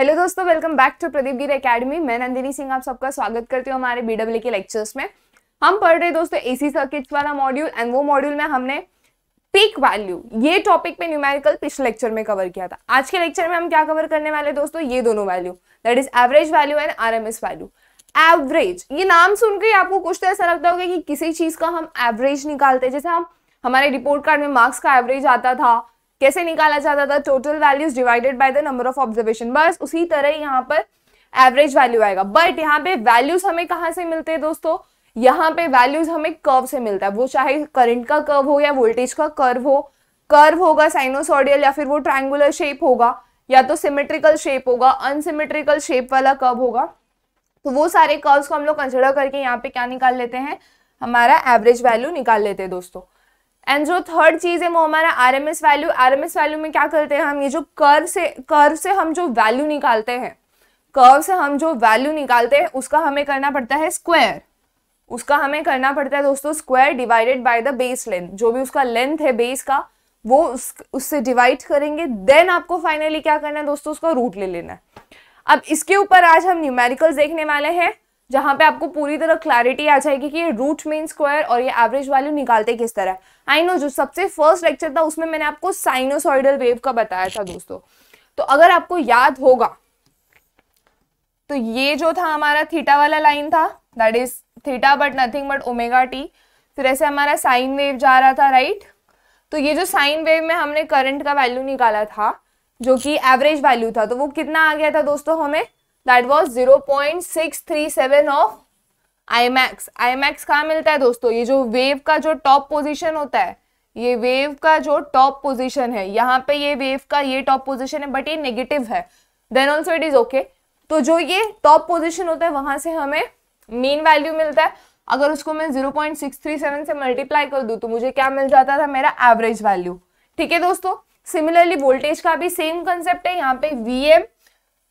Hello दोस्तों welcome back to Pradeep गिर academy मैं नंदिनी सिंह आप सबका स्वागत करती हूँ हमारे बीडब्ल्यू के लेक्चर्स में हम पढ़ रहे दोस्तों एसी सर्किट्स वाला मॉड्यूल एंड वो मॉड्यूल में हमने पीक वैल्यू ये टॉपिक पे न्यूमेरिकल पिछले लेक्चर में कवर किया था आज के लेक्चर में हम क्या कवर करने वाले दोस्तों ये दोनों value that is average value and R value average ये नाम सुनकर आपको कुछ तो ऐसा लगता होगा कि किसी चीज का हम एवरेज निकालते जैसे हम हमारे रिपोर्ट कार्ड में मार्क्स का एवरेज आता था कैसे निकाला जाता था total values divided by the number of observation बस उसी तरह यहाँ पर एवरेज वैल्यू आएगा बट यहाँ पे वैल्यूज हमें कहाँ से मिलते हैं दोस्तों यहाँ पे वैल्यूज हमें कर्व से मिलता है वो चाहे करंट का कर्व हो या वोल्टेज का कर्व हो कर्व होगा साइनोसॉडियल या फिर वो ट्रायंगुलर शेप होगा या तो सिमेट्रिकल शेप होगा अनसिमेट्रिकल शेप वाला कर्व होगा तो वो सारे कर्व्स को हम लोग कंसिडर करके यहाँ पे क्या निकाल लेते हैं हमारा एवरेज वैल्यू निकाल लेते हैं दोस्तों एंड जो थर्ड चीज़ है वो हमारा R M S value R M S value में क्या करते हैं हम ये जो कर्व से कर्व से हम जो वैल्यू निकालते हैं कर्व से हम जो वैल्यू निकालते हैं उसका हमें करना पड़ता है स्क्वायर उसका हमें करना पड़ता है दोस्तों square divided by the base length जो भी उसका लेंथ है बेस का वो उस उससे डिवाइड करेंगे देन आपको फाइनली क्या करना है दोस्तों उसका रूट ले लेना है अब इसके ऊपर आज हम न्यूमेरिकल्स देखने वाले हैं जहाँ पे आपको पूरी तरह क्लैरिटी आ जाएगी कि ये रूट मीन स्क्वायर और ये एवरेज वैल्यू निकालते किस तरह आई नो जो सबसे फर्स्ट लेक्चर था उसमें मैंने आपको साइनोसॉइडल वेव का बताया था दोस्तों तो अगर आपको याद होगा तो ये जो था हमारा थीटा वाला लाइन था that is theta but nothing but omega T फिर ऐसे हमारा साइन वेव जा रहा था राइट तो ये जो साइन वेव में हमने करंट का वैल्यू निकाला था जो कि एवरेज वैल्यू था तो वो कितना आ गया था दोस्तों हमें that was zero point six three seven of I max I max कहाँ मिलता है दोस्तों ये जो वेव का जो टॉप पोजिशन होता है ये वेव का जो टॉप पोजिशन है यहाँ पे ये वेव का ये टॉप पोजिशन है बट ये नेगेटिव है then also it is okay तो जो ये टॉप पोजिशन होता है वहां से हमें मेन वैल्यू मिलता है अगर उसको मैं zero point six three seven से मल्टीप्लाई कर दूँ तो मुझे क्या मिल जाता था मेरा एवरेज वैल्यू ठीक है दोस्तों सिमिलरली वोल्टेज का भी सेम कंसेप्ट है यहाँ पे वी एम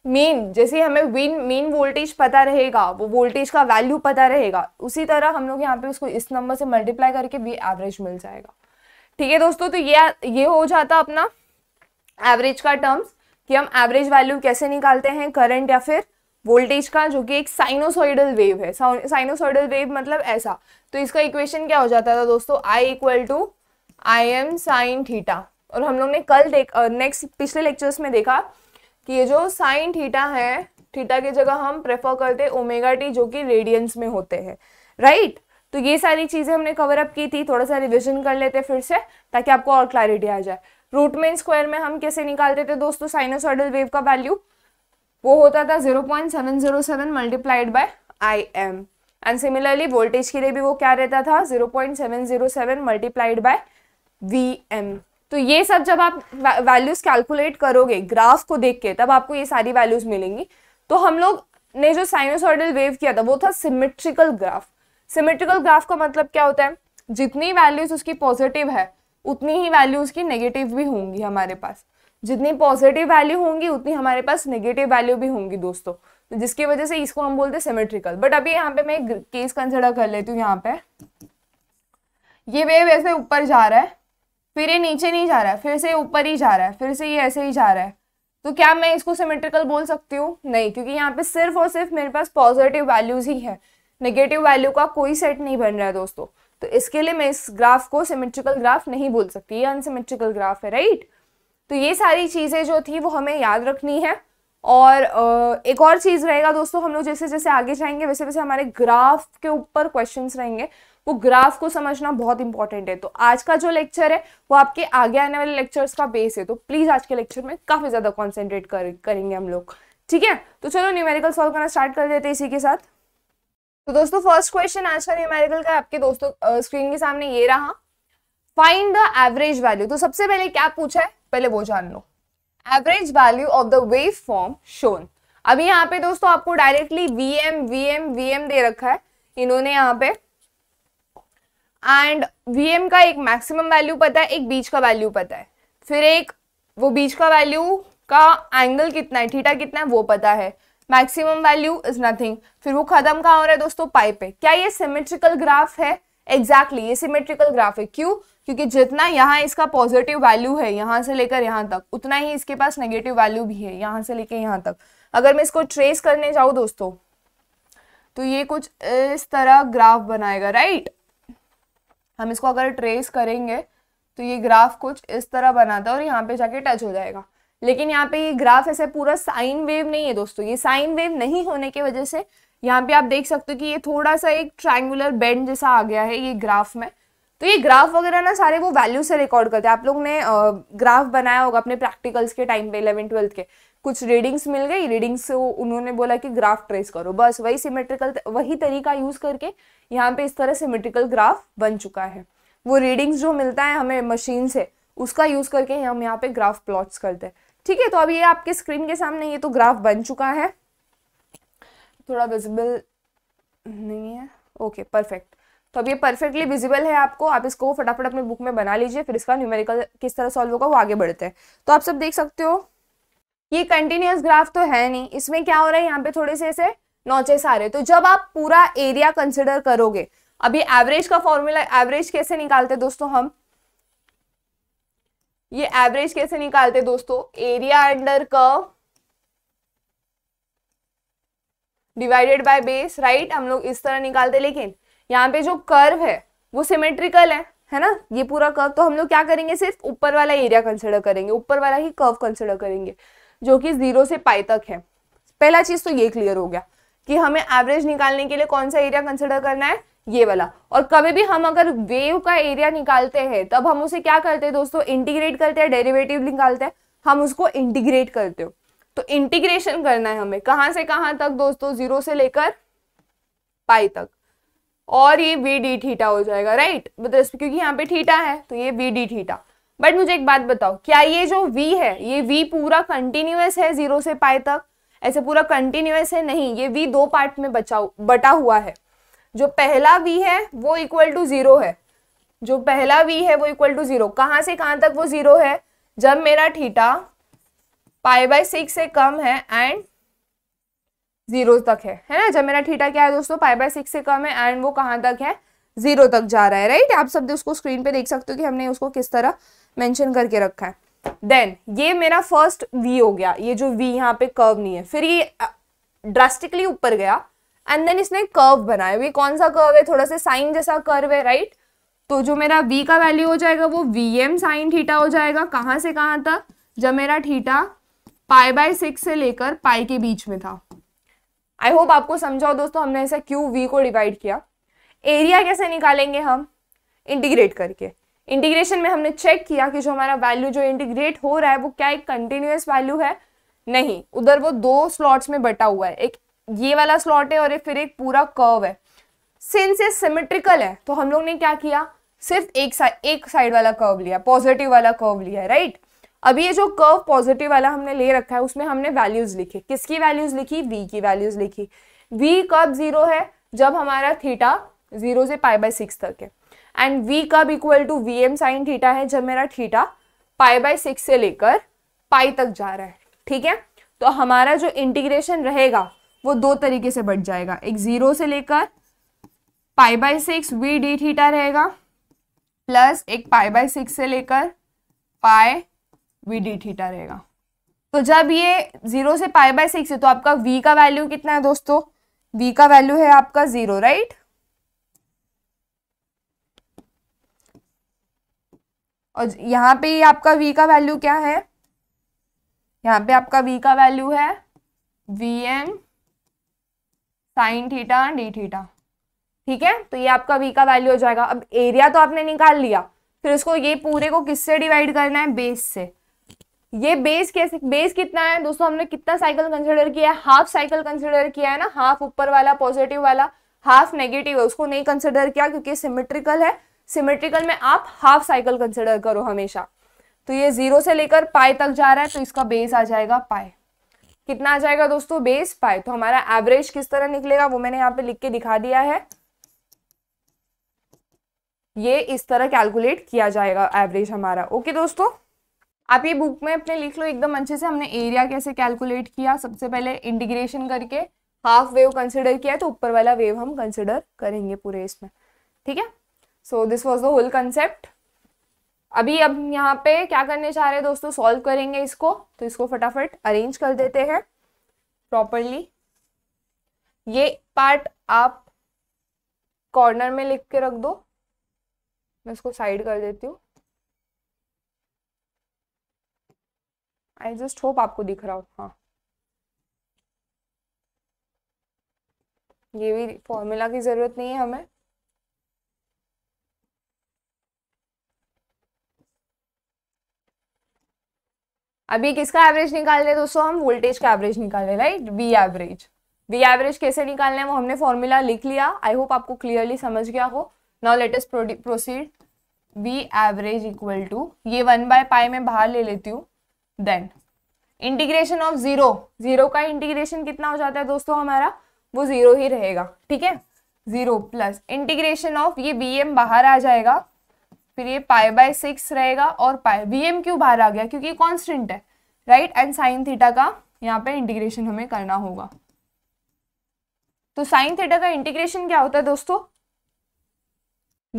मीन जैसे हमें विन मीन वोल्टेज पता रहेगा वो वोल्टेज का वैल्यू पता रहेगा उसी तरह हम लोग यहाँ पे उसको इस नंबर से मल्टीप्लाई करके वी एवरेज मिल जाएगा ठीक है दोस्तों तो ये ये हो जाता अपना एवरेज का टर्म्स कि हम एवरेज वैल्यू कैसे निकालते हैं करंट या फिर वोल्टेज का जो कि एक साइनोसोइडल वेव है साइनोसोइडल वेव मतलब ऐसा तो इसका इक्वेशन क्या हो जाता था दोस्तों I equal to I M sine theta और हम लोग ने कल देख नेक्स्ट पिछले लेक्चर्स में देखा कि ये जो साइन थीटा है थीटा की जगह हम प्रेफर करते हैं ओमेगा टी जो कि रेडियंस में होते हैं राइट तो ये सारी चीज़ें हमने कवर अप की थी थोड़ा सा रिविजन कर लेते फिर से ताकि आपको और क्लैरिटी आ जाए रूट मेन स्क्वायर में हम कैसे निकालते थे दोस्तों साइनोसॉइडल वेव का वैल्यू वो होता था zero point seven zero seven multiplied by I M and similarly voltage के लिए भी वो क्या रहता था zero point seven zero seven multiplied by V M तो ये सब जब आप वैल्यूज़ कैलकुलेट करोगे ग्राफ को देख के तब आपको ये सारी वैल्यूज़ मिलेंगी तो हम लोग ने जो साइनोसॉइडल वेव किया था वो था सिमेट्रिकल ग्राफ सिमेट्रिकल ग्राफ का मतलब क्या होता है जितनी वैल्यूज़ उसकी पॉजिटिव है उतनी ही वैल्यू उसकी नेगेटिव भी होंगी हमारे पास जितनी पॉजिटिव वैल्यू होंगी उतनी हमारे पास नेगेटिव वैल्यू भी होंगी दोस्तों तो जिसकी वजह से इसको हम बोलते हैं सिमेट्रिकल बट अभी यहाँ पे मैं केस कंसिडर कर लेती हूँ यहाँ पे ये वेव ऐसे ऊपर जा रहा है फिर ये नीचे नहीं जा रहा है फिर से ऊपर ही जा रहा है फिर से ये ऐसे ही जा रहा है तो क्या मैं इसको सिमेट्रिकल बोल सकती हूँ नहीं क्योंकि यहाँ पे सिर्फ और सिर्फ मेरे पास पॉजिटिव वैल्यूज ही है नेगेटिव वैल्यू का कोई सेट नहीं बन रहा है दोस्तों तो इसके लिए मैं इस ग्राफ को सिमेट्रिकल ग्राफ नहीं बोल सकती ये अनसिमेट्रिकल ग्राफ है राइट तो ये सारी चीज़ें जो थी वो हमें याद रखनी है और एक और चीज़ रहेगा दोस्तों हम लोग जैसे जैसे आगे जाएंगे वैसे वैसे हमारे ग्राफ के ऊपर क्वेश्चंस रहेंगे वो ग्राफ को समझना बहुत इंपॉर्टेंट है तो आज का जो लेक्चर है वो आपके आगे आने वाले लेक्चर्स का बेस है तो प्लीज़ आज के लेक्चर में काफ़ी ज़्यादा कॉन्सेंट्रेट कर, करेंगे हम लोग ठीक है तो चलो न्यूमेरिकल सॉल्व करना स्टार्ट कर देते हैं इसी के साथ तो दोस्तों फर्स्ट क्वेश्चन आज का न्यूमेरिकल का आपके दोस्तों स्क्रीन के सामने ये रहा फाइंड द एवरेज वैल्यू तो सबसे पहले क्या पूछा है पहले वो जान लो average value of the wave form shown अभी यहाँ पे दोस्तों आपको directly V M V M V M दे रखा है इन्होंने यहाँ पे एंड वी एम का एक मैक्सिमम वैल्यू पता है एक बीच का वैल्यू पता है फिर एक वो बीच का वैल्यू का एंगल कितना है थीटा कितना है वो पता है मैक्सिमम वैल्यू इज नथिंग फिर वो खत्म कहाँ हो रहा है दोस्तों पाइप पे क्या ये सिमेट्रिकल ग्राफ है एग्जैक्टली exactly, ये सिमेट्रिकल ग्राफ है क्यों क्योंकि जितना यहाँ इसका पॉजिटिव वैल्यू है यहाँ से लेकर यहाँ तक उतना ही इसके पास नेगेटिव वैल्यू भी है यहाँ से लेकर यहाँ तक अगर मैं इसको ट्रेस करने जाऊँ दोस्तों तो ये कुछ इस तरह ग्राफ बनाएगा राइट हम इसको अगर ट्रेस करेंगे तो ये ग्राफ कुछ इस तरह बनाता है और यहाँ पे जाके टच हो जाएगा लेकिन यहाँ पे ये ग्राफ ऐसे पूरा साइन वेव नहीं है दोस्तों ये साइन वेव नहीं होने की वजह से यहाँ पे आप देख सकते हो कि ये थोड़ा सा एक ट्रायंगुलर बेंड जैसा आ गया है ये ग्राफ में तो ये ग्राफ वगैरह ना सारे वो वैल्यू से रिकॉर्ड करते हैं आप लोग ने ग्राफ बनाया होगा अपने प्रैक्टिकल्स के टाइम पे इलेवन ट्वेल्थ के कुछ रीडिंग्स मिल गई रीडिंग्स से उन्होंने बोला कि ग्राफ ट्रेस करो बस वही सिमेट्रिकल वही तरीका यूज करके यहाँ पे इस तरह सिमेट्रिकल ग्राफ बन चुका है वो रीडिंग्स जो मिलता है हमें मशीन से उसका यूज करके हम यहाँ पे ग्राफ प्लॉट्स करते हैं ठीक है तो अब ये आपके स्क्रीन के सामने ये तो ग्राफ बन चुका है थोड़ा विजिबल नहीं है ओके परफेक्ट तो अब ये परफेक्टली विजिबल है आपको आप इसको फटाफट अपने बुक में बना लीजिए फिर इसका न्यूमेरिकल किस तरह सॉल्व होगा वो आगे बढ़ते हैं तो आप सब देख सकते हो ये कंटिन्यूस ग्राफ तो है नहीं इसमें क्या हो रहा है यहाँ पे थोड़े से ऐसे नॉचेस आ रहे तो जब आप पूरा एरिया कंसिडर करोगे अभी एवरेज का फॉर्मूला एवरेज कैसे निकालते दोस्तों हम ये एवरेज कैसे निकालते दोस्तों area under curve divided by base right हम लोग इस तरह निकालते लेकिन यहाँ पे जो कर्व है वो सिमेट्रिकल है है ना ये पूरा कर्व तो हम लोग क्या करेंगे सिर्फ ऊपर वाला एरिया कंसिडर करेंगे ऊपर वाला ही कर्व कंसिडर करेंगे जो कि जीरो से पाई तक है पहला चीज तो ये क्लियर हो गया कि हमें एवरेज निकालने के लिए कौन सा एरिया कंसिडर करना है ये वाला और कभी भी हम अगर वेव का एरिया निकालते हैं तब हम उसे क्या करते हैं दोस्तों इंटीग्रेट करते हैं डेरिवेटिव निकालते हैं हम उसको इंटीग्रेट करते हो तो इंटीग्रेशन करना है हमें कहाँ से कहाँ तक दोस्तों जीरो से लेकर पाई तक और ये वी डी थीटा हो जाएगा राइट right? मतलब क्योंकि यहाँ पे थीटा है तो ये वी डी थीटा बट मुझे एक बात बताओ क्या ये जो वी है ये वी पूरा कंटिन्यूस है जीरो से पाए तक ऐसे पूरा कंटिन्यूस है नहीं ये वी दो पार्ट में बचा बटा हुआ है जो पहला वी है वो इक्वल टू जीरो है जो पहला वी है वो इक्वल टू जीरो कहाँ से कहाँ तक वो जीरो है जब मेरा थीटा पाई बाय सिक्स से कम है एंड जीरो तक है है ना जब मेरा थीटा क्या है दोस्तों पाई बाय सिक्स से कम है एंड वो कहाँ तक है जीरो तक जा रहा है राइट आप सब उसको स्क्रीन पे देख सकते हो कि हमने उसको किस तरह मेंशन करके रखा है देन ये मेरा फर्स्ट वी हो गया ये जो वी यहाँ पे कर्व नहीं है फिर ये ड्रास्टिकली ऊपर गया एंड देन इसने कर्व बनाया ये कौन सा कर्व है थोड़ा सा साइन जैसा कर्व है राइट तो जो मेरा वी का वैल्यू हो जाएगा वो वी एम साइन थीटा हो जाएगा कहाँ से कहाँ तक जब मेरा थीटा पाई बाय सिक्स से लेकर पाई के बीच में था आई होप आपको समझाओ दोस्तों हमने ऐसा क्यू वी को डिवाइड किया एरिया कैसे निकालेंगे हम इंटीग्रेट करके इंटीग्रेशन में हमने चेक किया कि जो हमारा वैल्यू जो इंटीग्रेट हो रहा है वो क्या एक कंटिन्यूस वैल्यू है नहीं उधर वो दो स्लॉट्स में बटा हुआ है एक ये वाला स्लॉट है और फिर एक पूरा कर्व है सिंस ये सिमेट्रिकल है तो हम लोग ने क्या किया सिर्फ एक साइड एक साइड वाला कर्व लिया पॉजिटिव वाला कर्व लिया राइट right? अब ये जो कर्व पॉजिटिव वाला हमने ले रखा है उसमें हमने वैल्यूज लिखी किसकी वैल्यूज लिखी वी की वैल्यूज लिखी वी कब जीरो है जब हमारा थीटा जीरो से पाई बाय सिक्स तक है एंड वी कब equal to V M sine theta है जब मेरा थीटा पाई बाय सिक्स से लेकर पाई तक जा रहा है ठीक है तो हमारा जो इंटीग्रेशन रहेगा वो दो तरीके से बढ़ जाएगा एक जीरो से लेकर pi by six V D theta रहेगा प्लस एक पाई बाय सिक्स से लेकर पाई वी डी थीटा रहेगा तो जब ये जीरो से पाई बाय सिक्स है तो आपका वी का वैल्यू कितना है दोस्तों वी का वैल्यू है आपका जीरो राइट और यहां पे आपका वी का वैल्यू क्या है यहां पे आपका वी का वैल्यू है V M sine theta D theta ठीक है तो ये आपका वी का वैल्यू हो जाएगा अब एरिया तो आपने निकाल लिया फिर उसको ये पूरे को किससे डिवाइड करना है बेस से ये बेस कैसे बेस कितना है दोस्तों हमने कितना साइकिल कंसिडर किया है हाफ साइकिल कंसिडर किया है ना हाफ ऊपर वाला पॉजिटिव वाला हाफ नेगेटिव है उसको नहीं कंसिडर किया क्योंकि सिमेट्रिकल है सिमेट्रिकल में आप हाफ साइकिल कंसिडर करो हमेशा तो ये जीरो से लेकर पाए तक जा रहा है तो इसका बेस आ जाएगा पाए कितना आ जाएगा दोस्तों बेस पाए तो हमारा एवरेज किस तरह निकलेगा वो मैंने यहाँ पे लिख के दिखा दिया है ये इस तरह कैलकुलेट किया जाएगा एवरेज हमारा ओके दोस्तों आप ये बुक में अपने लिख लो एकदम अच्छे से हमने एरिया कैसे कैलकुलेट किया सबसे पहले इंटीग्रेशन करके हाफ वेव कंसिडर किया है तो ऊपर वाला वेव हम कंसिडर करेंगे पूरे इसमें ठीक है so this was the whole concept अभी अब यहाँ पे क्या करने चाह रहे हैं दोस्तों सॉल्व करेंगे इसको तो इसको फटाफट अरेंज कर देते हैं प्रॉपरली ये पार्ट आप कॉर्नर में लिख के रख दो मैं इसको साइड कर देती हूँ आई जस्ट होप आपको दिख रहा हो हाँ ये भी फॉर्मूला की ज़रूरत नहीं है हमें अभी किसका एवरेज निकाल रहे दोस्तों हम वोल्टेज का एवरेज निकाल रहे right V average V average कैसे निकालना है वो हमने फॉर्मूला लिख लिया आई होप आपको क्लियरली समझ गया हो now let's proceed V average equal to ये वन बाय पाई में बाहर ले लेती हूँ then integration of zero zero का इंटीग्रेशन कितना हो जाता है दोस्तों हमारा वो जीरो ही रहेगा ठीक है जीरो प्लस इंटीग्रेशन ऑफ ये बी एम बाहर आ जाएगा फिर ये पाई बाय सिक्स रहेगा और पाई बी एम क्यों बाहर आ गया क्योंकि कॉन्स्टेंट है राइट एंड साइन थीटा का यहाँ पे इंटीग्रेशन हमें करना होगा तो साइन थीटा का इंटीग्रेशन क्या होता है दोस्तों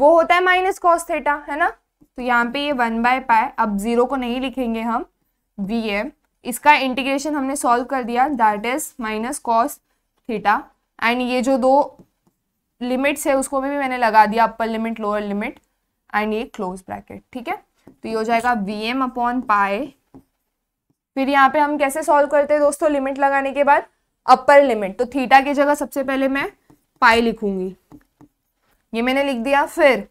वो होता है माइनस कॉस थीटा है ना तो यहाँ पे ये वन बाय पाए अब जीरो को नहीं लिखेंगे हम वी है इसका इंटीग्रेशन हमने सॉल्व कर दिया that is minus cos theta and ये जो दो लिमिट्स है उसको भी मैंने लगा दिया upper limit lower limit and ये क्लोज ब्रैकेट ठीक है तो ये हो जाएगा वी एम अपॉन पाए फिर यहाँ पे हम कैसे सॉल्व करते हैं दोस्तों लिमिट लगाने के बाद अपर लिमिट तो थीटा की जगह सबसे पहले मैं पाई लिखूंगी ये मैंने लिख दिया फिर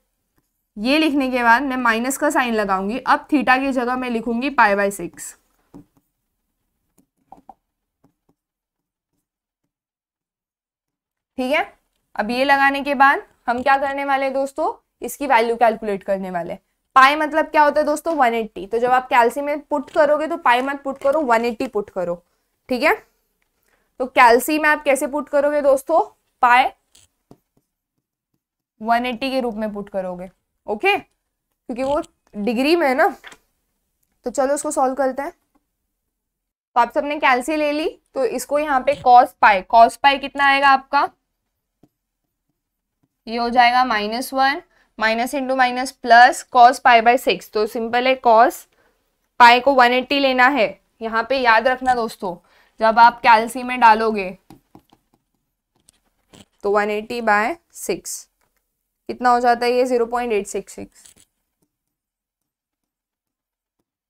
ये लिखने के बाद मैं माइनस का साइन लगाऊंगी अब थीटा की जगह मैं लिखूंगी पाई बाय सिक्स ठीक है अब ये लगाने के बाद हम क्या करने वाले हैं दोस्तों इसकी वैल्यू कैलकुलेट करने वाले पाई मतलब क्या होता है दोस्तों 180 तो जब आप कैल्सियम में पुट करोगे तो पाई मत पुट करो 180 पुट करो ठीक है तो कैल्सियम में आप कैसे पुट करोगे दोस्तों पाए 180 के रूप में पुट करोगे ओके क्योंकि वो डिग्री में है ना तो चलो उसको सॉल्व करते हैं तो आप सबने कैल्सी ले ली तो इसको यहाँ पे कॉस पाए कॉस पाए कितना आएगा आपका ये हो जाएगा minus one minus into minus plus cos pi by six तो सिंपल है कॉस पाई को 180 लेना है यहाँ पे याद रखना दोस्तों जब आप कैल्सी में डालोगे तो 180 एट्टी बाय सिक्स कितना हो जाता है ये 0.866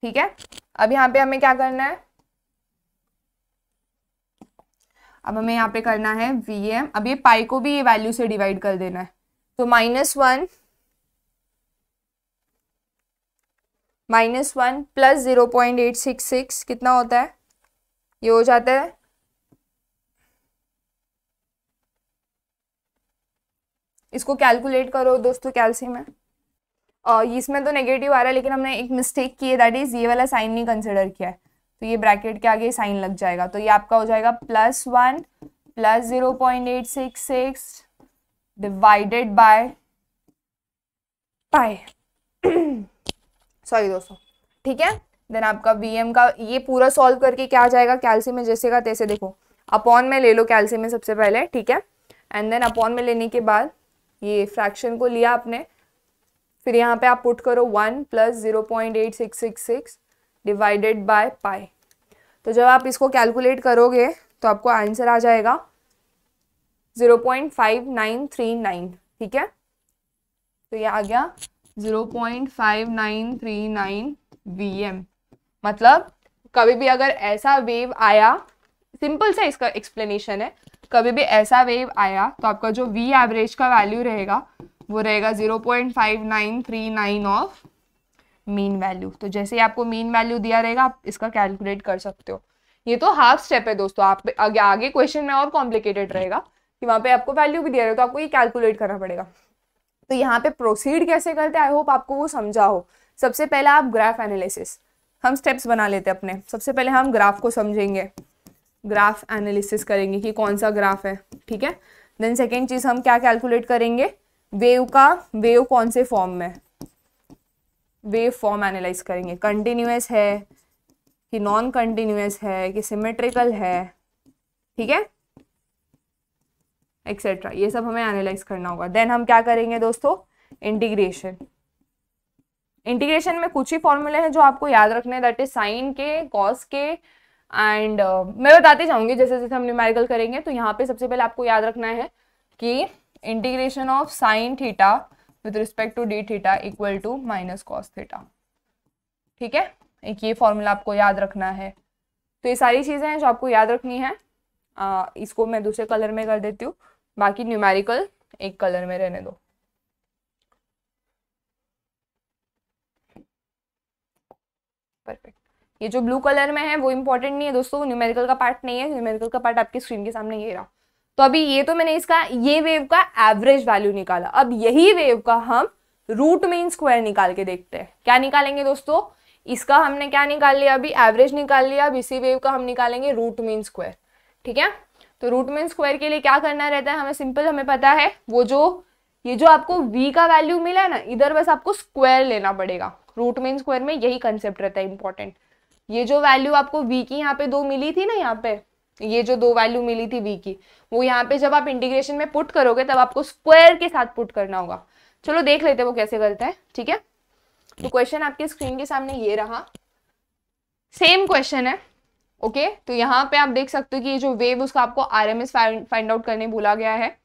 ठीक है अब यहाँ पे हमें क्या करना है अब हमें यहाँ पे करना है वी एम अब ये पाई को भी ये वैल्यू से डिवाइड कर देना है तो minus one minus one plus zero point eight six six कितना होता है ये हो जाता है इसको कैलकुलेट करो दोस्तों कैल्सियम में और इसमें तो नेगेटिव आ रहा है लेकिन हमने एक मिस्टेक की है दैट इज़ ये वाला साइन नहीं कंसिडर किया है तो ये ब्रैकेट के आगे साइन लग जाएगा तो ये आपका हो जाएगा plus one plus zero point eight six six divided by pi sorry दोस्तों ठीक है देन आपका एम का ये पूरा सॉल्व करके क्या आ जाएगा कैल्सियम में जैसे का तैसे देखो अपॉन में ले लो कैल्सियम में सबसे पहले ठीक है एंड देन अपॉन में लेने के बाद ये फ्रैक्शन को लिया आपने फिर यहाँ पे आप पुट करो one plus zero point eight six six six divided by pi तो जब आप इसको कैलकुलेट करोगे तो आपको आंसर आ जाएगा 0.5939 ठीक है तो ये आ गया 0.5939 वीएम मतलब कभी भी अगर ऐसा वेव आया सिंपल सा इसका एक्सप्लेनेशन है कभी भी ऐसा वेव आया तो आपका जो वी एवरेज का वैल्यू रहेगा वो रहेगा 0.5939 ऑफ मीन वैल्यू तो जैसे ही आपको मीन वैल्यू दिया रहेगा आप इसका कैलकुलेट कर सकते हो ये तो हाफ स्टेप है दोस्तों आप आगे आगे क्वेश्चन में और कॉम्प्लिकेटेड रहेगा कि वहाँ पे आपको वैल्यू भी दिया रहेगा तो आपको ये कैलकुलेट करना पड़ेगा तो यहाँ पे प्रोसीड कैसे करते हैं आई होप आपको वो समझा हो सबसे पहले आप ग्राफ एनालिसिस हम स्टेप्स बना लेते हैं अपने सबसे पहले हम ग्राफ को समझेंगे ग्राफ एनालिसिस करेंगे कि कौन सा ग्राफ है ठीक है देन सेकेंड चीज़ हम क्या कैलकुलेट करेंगे वेव का वेव कौन से फॉर्म में वेव फॉर्म एनालाइज करेंगे कंटिन्यूस है कि नॉन कंटिन्यूस है कि सिमेट्रिकल है ठीक है एक्सेट्रा ये सब हमें एनालाइज करना होगा देन हम क्या करेंगे दोस्तों इंटीग्रेशन इंटीग्रेशन में कुछ ही फॉर्मूले हैं जो आपको याद रखने हैं दैट इज साइन के कॉस के एंड uh, मैं बताती जाऊंगी जैसे जैसे हम न्यूमेरिकल करेंगे तो यहाँ पे सबसे पहले आपको याद रखना है कि integration of sine theta with respect to D theta equal to minus cos theta ठीक है एक ये फॉर्मूला आपको याद रखना है तो ये सारी चीज़ें हैं जो आपको याद रखनी है आ, इसको मैं दूसरे कलर में कर देती हूँ बाकी न्यूमेरिकल एक कलर में रहने दो परफेक्ट ये जो ब्लू कलर में है वो इंपॉर्टेंट नहीं है दोस्तों न्यूमेरिकल का पार्ट नहीं है न्यूमेरिकल का पार्ट आपकी स्क्रीन के सामने ये रहा तो अभी ये तो मैंने इसका ये वेव का एवरेज वैल्यू निकाला अब यही वेव का हम रूट मीन स्क्वायर निकाल के देखते हैं क्या निकालेंगे दोस्तों इसका हमने क्या निकाल लिया अभी एवरेज निकाल लिया अब इसी वेव का हम निकालेंगे रूट मीन स्क्वायर ठीक है तो रूट मीन स्क्वायर के लिए क्या करना रहता है हमें सिंपल हमें पता है वो जो ये जो आपको v का वैल्यू मिला है ना इधर बस आपको स्क्वायर लेना पड़ेगा रूट मीन स्क्वायर में यही कंसेप्ट रहता है इंपॉर्टेंट ये जो वैल्यू आपको v की यहाँ पे दो मिली थी ना यहाँ पे ये जो दो वैल्यू मिली थी वी की वो यहाँ पे जब आप इंटीग्रेशन में पुट करोगे तब आपको स्क्वायर के साथ पुट करना होगा चलो देख लेते वो कैसे करता है ठीक है तो क्वेश्चन आपके स्क्रीन के सामने ये रहा सेम क्वेश्चन है ओके okay? तो यहाँ पे आप देख सकते हो कि ये जो वेव उसका आपको R M S find out करने बोला गया है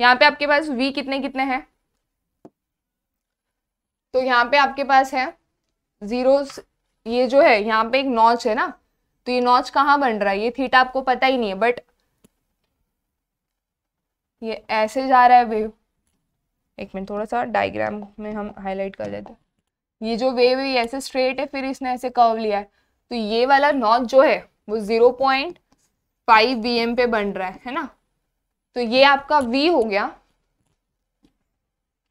यहाँ पे आपके पास वी कितने कितने हैं तो यहाँ पे आपके पास है जीरो ये जो है यहाँ पे एक नॉच है ना तो ये नॉच कहाँ बन रहा है ये थीटा आपको पता ही नहीं है बट ये ऐसे जा रहा है वेव एक मिनट थोड़ा सा डायग्राम में हम हाईलाइट कर लेते हैं ये जो वेव है ऐसे स्ट्रेट है फिर इसने ऐसे कर्व लिया है तो ये वाला नॉच जो है वो zero point five V M पे बन रहा है है ना तो ये आपका वी हो गया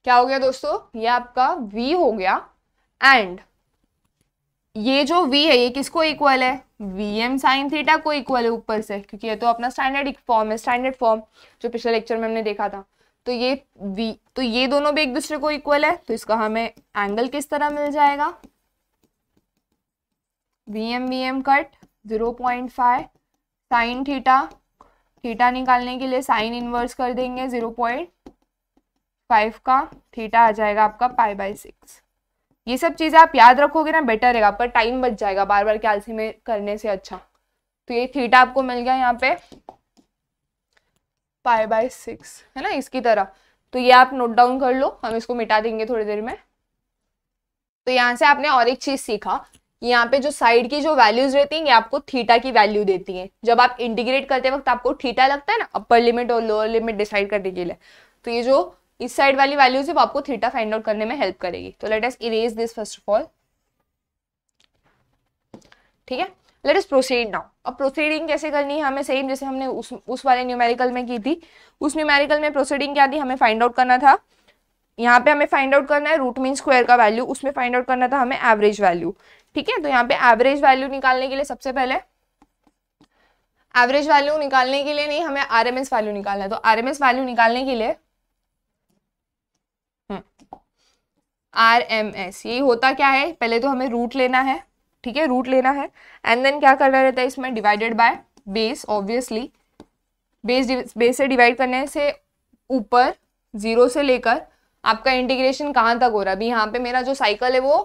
क्या हो गया दोस्तों ये आपका वी हो गया एंड ये जो v है ये किसको इक्वल है वी एम साइन थीटा को इक्वल है ऊपर से क्योंकि ये तो अपना स्टैंडर्ड फॉर्म है स्टैंडर्ड फॉर्म जो पिछले लेक्चर में हमने देखा था तो ये v तो ये दोनों भी एक दूसरे को इक्वल है तो इसका हमें एंगल किस तरह मिल जाएगा V M V M cut zero point five sine theta theta निकालने के लिए साइन इन्वर्स कर देंगे जीरो पॉइंट फाइव का थीटा आ जाएगा आपका पाई बाई सिक्स ये सब चीज़ें आप याद रखोगे ना बेटर रहेगा पर टाइम बच जाएगा बार बार कैल्सी करने से अच्छा तो ये थीटा आपको मिल गया यहाँ पे फाइव बाय सिक्स है ना इसकी तरह तो ये आप नोट डाउन कर लो हम इसको मिटा देंगे थोड़ी देर में तो यहाँ से आपने और एक चीज़ सीखा यहाँ पे जो साइड की जो वैल्यूज रहती हैं ये आपको थीटा की वैल्यू देती हैं जब आप इंटीग्रेट करते वक्त आपको थीटा लगता है ना अपर लिमिट और लोअर लिमिट डिसाइड करने के लिए तो ये जो इस साइड वाली वैल्यू सिर्फ आपको थीटा फाइंड आउट करने में हेल्प करेगी तो let's erase this first of all ठीक है लेट एस प्रोसीड नाउ अब प्रोसीडिंग कैसे करनी है हमें सेम जैसे हमने उस उस वाले न्यूमेरिकल में की थी उस न्यूमेरिकल में प्रोसीडिंग क्या थी हमें फाइंड आउट करना था यहाँ पे हमें फाइंड आउट करना है रूट मीन स्क्वायर का वैल्यू उसमें फाइंड आउट करना था हमें एवरेज वैल्यू ठीक है तो यहाँ पे एवरेज वैल्यू निकालने के लिए सबसे पहले एवरेज वैल्यू निकालने के लिए नहीं हमें आर वैल्यू निकालना है तो आर वैल्यू निकालने के लिए आर एम एस ये होता क्या है पहले तो हमें रूट लेना है ठीक है रूट लेना है एंड देन क्या करना रहता है इसमें divided by base obviously base base से डिवाइड करने से ऊपर जीरो से लेकर आपका इंटीग्रेशन कहाँ तक हो रहा है अभी यहाँ पे मेरा जो साइकिल है वो